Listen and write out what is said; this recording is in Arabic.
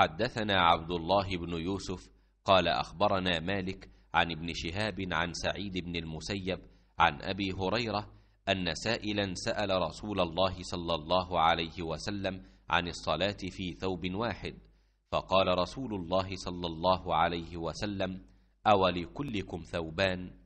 حدثنا عبد الله بن يوسف قال اخبرنا مالك عن ابن شهاب عن سعيد بن المسيب عن ابي هريره ان سائلا سال رسول الله صلى الله عليه وسلم عن الصلاه في ثوب واحد فقال رسول الله صلى الله عليه وسلم اولكلكم ثوبان